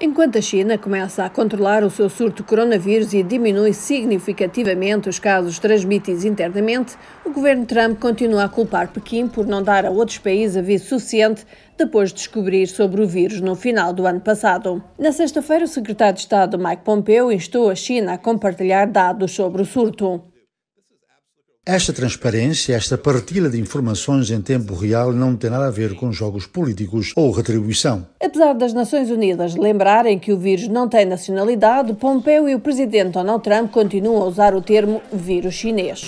Enquanto a China começa a controlar o seu surto de coronavírus e diminui significativamente os casos transmitidos internamente, o governo Trump continua a culpar Pequim por não dar a outros países aviso suficiente depois de descobrir sobre o vírus no final do ano passado. Na sexta-feira, o secretário de Estado Mike Pompeo instou a China a compartilhar dados sobre o surto. Esta transparência, esta partilha de informações em tempo real não tem nada a ver com jogos políticos ou retribuição. Apesar das Nações Unidas lembrarem que o vírus não tem nacionalidade, Pompeu e o presidente Donald Trump continuam a usar o termo vírus chinês.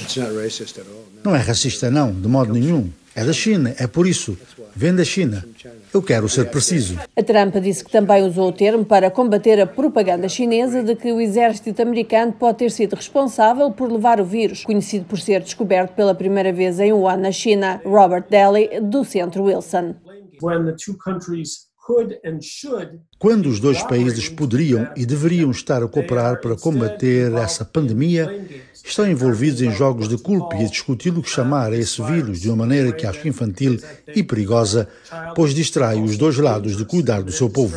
Não é racista, não, de modo nenhum. É da China, é por isso vem da China. Eu quero ser preciso. A Trump disse que também usou o termo para combater a propaganda chinesa de que o exército americano pode ter sido responsável por levar o vírus, conhecido por ser descoberto pela primeira vez em Wuhan, na China. Robert Daly, do Centro Wilson. Quando os dois países poderiam e deveriam estar a cooperar para combater essa pandemia, estão envolvidos em jogos de culpa e a discutir o que chamar a esse vírus de uma maneira que acho infantil e perigosa, pois distrai os dois lados de cuidar do seu povo.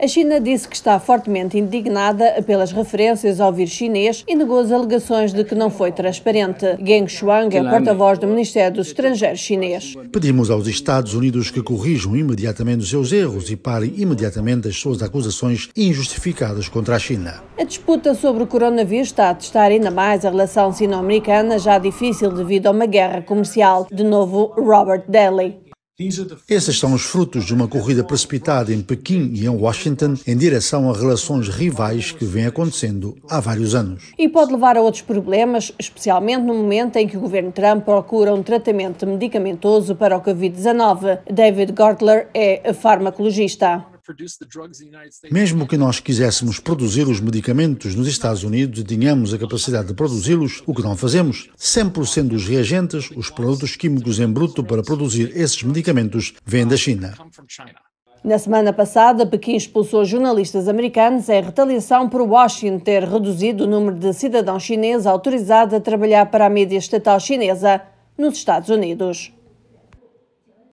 A China disse que está fortemente indignada pelas referências ao vírus chinês e negou as alegações de que não foi transparente. Geng Shuang é porta-voz do Ministério dos Estrangeiros chinês. Pedimos aos Estados Unidos que corrijam imediatamente os seus erros e parem imediatamente as suas acusações injustificadas contra a China. A disputa sobre o coronavírus está a testar ainda mais a relação sino-americana, já difícil devido a uma guerra comercial. De novo, Robert Daly. Esses são os frutos de uma corrida precipitada em Pequim e em Washington em direção a relações rivais que vem acontecendo há vários anos. E pode levar a outros problemas, especialmente no momento em que o governo Trump procura um tratamento medicamentoso para o Covid-19. David Gortler é farmacologista. Mesmo que nós quiséssemos produzir os medicamentos nos Estados Unidos e tenhamos a capacidade de produzi-los, o que não fazemos, sempre sendo os reagentes, os produtos químicos em bruto para produzir esses medicamentos, vêm da China. Na semana passada, Pequim expulsou jornalistas americanos em retaliação por Washington ter reduzido o número de cidadãos chineses autorizados a trabalhar para a mídia estatal chinesa nos Estados Unidos.